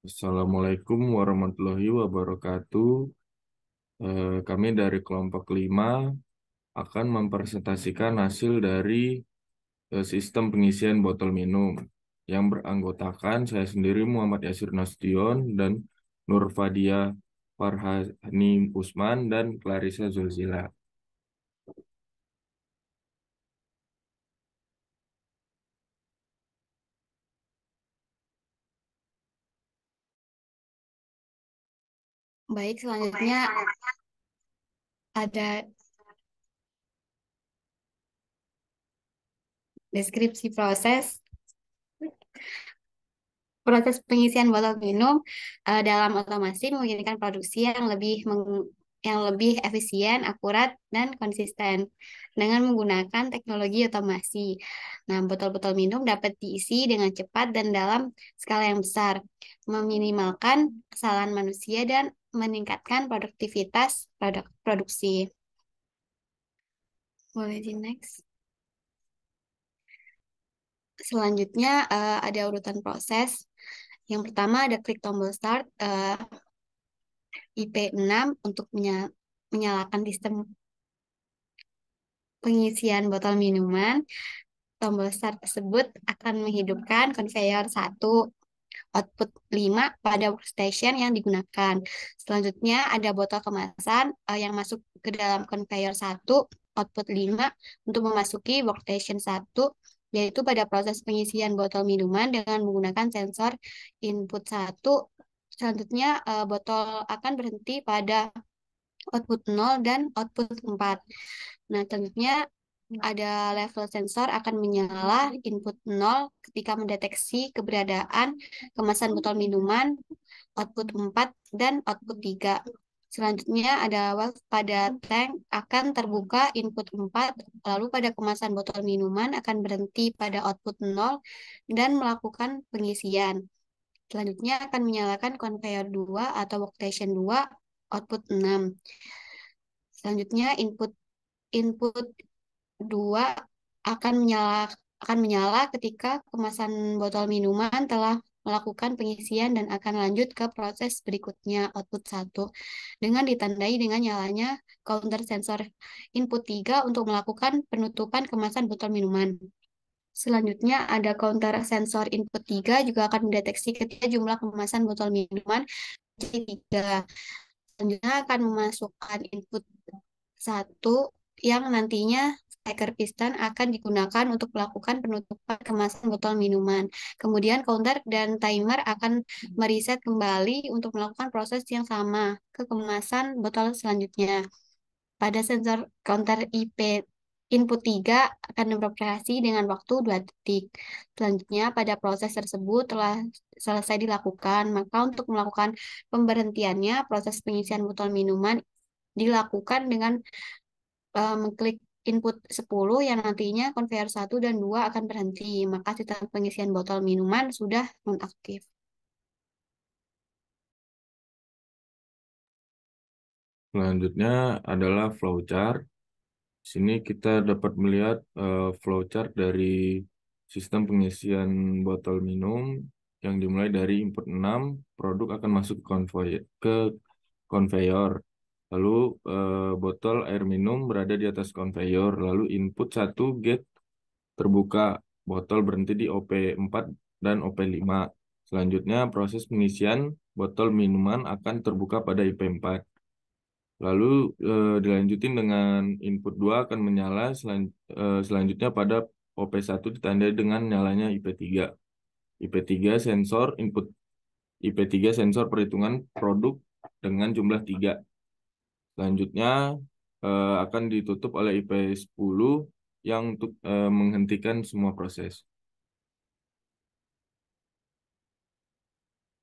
Assalamualaikum warahmatullahi wabarakatuh. Eh, kami dari kelompok 5 akan mempresentasikan hasil dari eh, sistem pengisian botol minum yang beranggotakan saya sendiri Muhammad Yasir Nasution dan Nurfadia Farhani Usman dan Clarissa Zulzila. Baik, selanjutnya ada deskripsi proses. Proses pengisian botol minum uh, dalam otomasi memungkinkan produksi yang lebih yang lebih efisien, akurat, dan konsisten dengan menggunakan teknologi otomasi. Nah, botol-botol minum dapat diisi dengan cepat dan dalam skala yang besar, meminimalkan kesalahan manusia dan meningkatkan produktivitas produk produksi. Boleh di next. Selanjutnya uh, ada urutan proses. Yang pertama ada klik tombol start. Uh, IP6 untuk menyalakan sistem pengisian botol minuman. Tombol start tersebut akan menghidupkan conveyor 1 output 5 pada workstation yang digunakan. Selanjutnya ada botol kemasan eh, yang masuk ke dalam conveyor 1 output 5 untuk memasuki workstation 1 yaitu pada proses pengisian botol minuman dengan menggunakan sensor input 1 Selanjutnya, uh, botol akan berhenti pada output 0 dan output 4. Nah, selanjutnya ada level sensor akan menyala input 0 ketika mendeteksi keberadaan kemasan botol minuman output 4 dan output 3. Selanjutnya ada valve pada tank akan terbuka input 4, lalu pada kemasan botol minuman akan berhenti pada output 0 dan melakukan pengisian. Selanjutnya akan menyalakan conveyor 2 atau workstation 2 output 6. Selanjutnya input input 2 akan menyala akan menyala ketika kemasan botol minuman telah melakukan pengisian dan akan lanjut ke proses berikutnya output 1 dengan ditandai dengan nyalanya counter sensor input 3 untuk melakukan penutupan kemasan botol minuman. Selanjutnya ada counter sensor input 3 juga akan mendeteksi ketika jumlah kemasan botol minuman di 3. Selanjutnya akan memasukkan input 1 yang nantinya stiker piston akan digunakan untuk melakukan penutupan kemasan botol minuman. Kemudian counter dan timer akan meriset kembali untuk melakukan proses yang sama ke kemasan botol selanjutnya. Pada sensor counter IP Input 3 akan beroperasi dengan waktu 2 detik. Selanjutnya, pada proses tersebut telah selesai dilakukan, maka untuk melakukan pemberhentiannya, proses pengisian botol minuman dilakukan dengan uh, mengklik input 10 yang nantinya konveyor 1 dan 2 akan berhenti, maka sistem pengisian botol minuman sudah nonaktif. Selanjutnya adalah flowchart sini kita dapat melihat uh, flowchart dari sistem pengisian botol minum yang dimulai dari input 6, produk akan masuk ke konvoy ke konveyor. Lalu uh, botol air minum berada di atas conveyor, lalu input 1 gate terbuka, botol berhenti di OP4 dan OP5. Selanjutnya proses pengisian botol minuman akan terbuka pada IP4. Lalu e, dilanjutin dengan input 2 akan menyala selan, e, selanjutnya pada OP1 ditandai dengan nyalanya IP3. IP3 sensor input IP3 sensor perhitungan produk dengan jumlah 3. Selanjutnya e, akan ditutup oleh IP10 yang untuk e, menghentikan semua proses.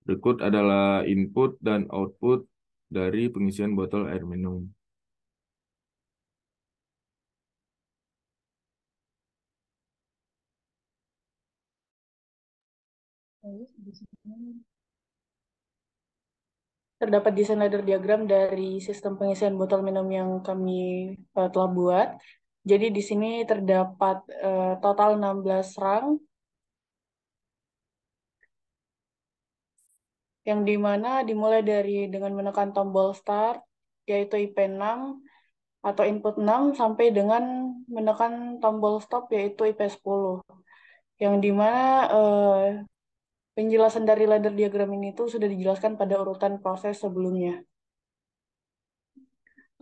Berikut adalah input dan output dari pengisian botol air minum. Terdapat desain ladder diagram dari sistem pengisian botol minum yang kami uh, telah buat. Jadi di sini terdapat uh, total 16 rang yang dimana dimulai dari dengan menekan tombol start, yaitu IP6 atau input 6, sampai dengan menekan tombol stop, yaitu IP10. Yang dimana eh, penjelasan dari ladder diagram ini itu sudah dijelaskan pada urutan proses sebelumnya.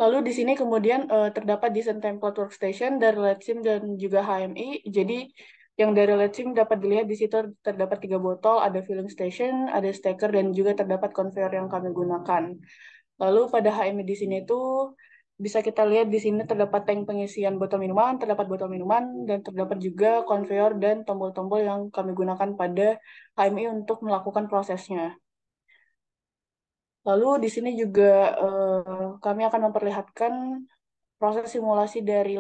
Lalu di sini kemudian eh, terdapat desain template workstation dari SIM dan juga HMI. Jadi yang dari Letsim dapat dilihat di situ terdapat tiga botol, ada filling station, ada steker, dan juga terdapat conveyor yang kami gunakan. Lalu pada HMI di sini itu bisa kita lihat di sini terdapat tank pengisian botol minuman, terdapat botol minuman, dan terdapat juga conveyor dan tombol-tombol yang kami gunakan pada HMI untuk melakukan prosesnya. Lalu di sini juga eh, kami akan memperlihatkan proses simulasi dari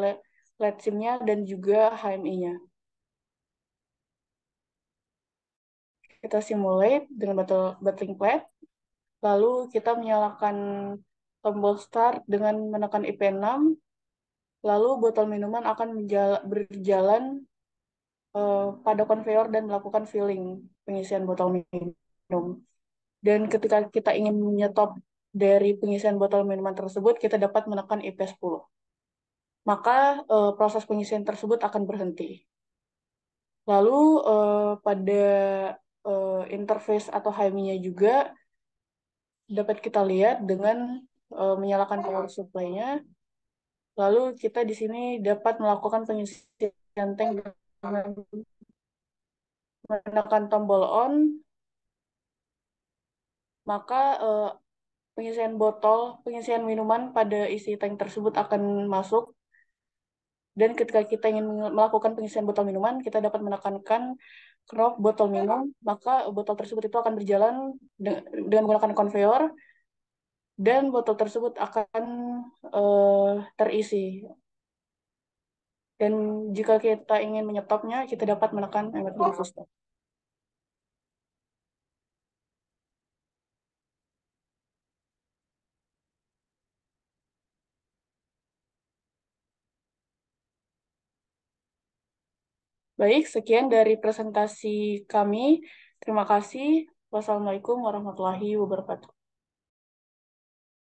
LED SIM-nya dan juga HMI-nya. kita simulate dengan battling plate, lalu kita menyalakan tombol start dengan menekan IP6, lalu botol minuman akan berjalan eh, pada konveyor dan melakukan filling pengisian botol minum. Dan ketika kita ingin menyetop dari pengisian botol minuman tersebut, kita dapat menekan IP10. Maka eh, proses pengisian tersebut akan berhenti. Lalu eh, pada uh, interface atau HMI-nya juga dapat kita lihat dengan uh, menyalakan power supply-nya. Lalu kita di sini dapat melakukan pengisian tank dengan menekan tombol on. Maka uh, eh, pengisian botol, pengisian minuman pada isi tank tersebut akan masuk dan ketika kita ingin melakukan pengisian botol minuman, kita dapat menekankan knob botol minum, maka botol tersebut itu akan berjalan dengan menggunakan konveyor, dan botol tersebut akan uh, terisi. Dan jika kita ingin menyetopnya, kita dapat menekan ember dulu stop. Baik, sekian dari presentasi kami. Terima kasih. Wassalamualaikum warahmatullahi wabarakatuh.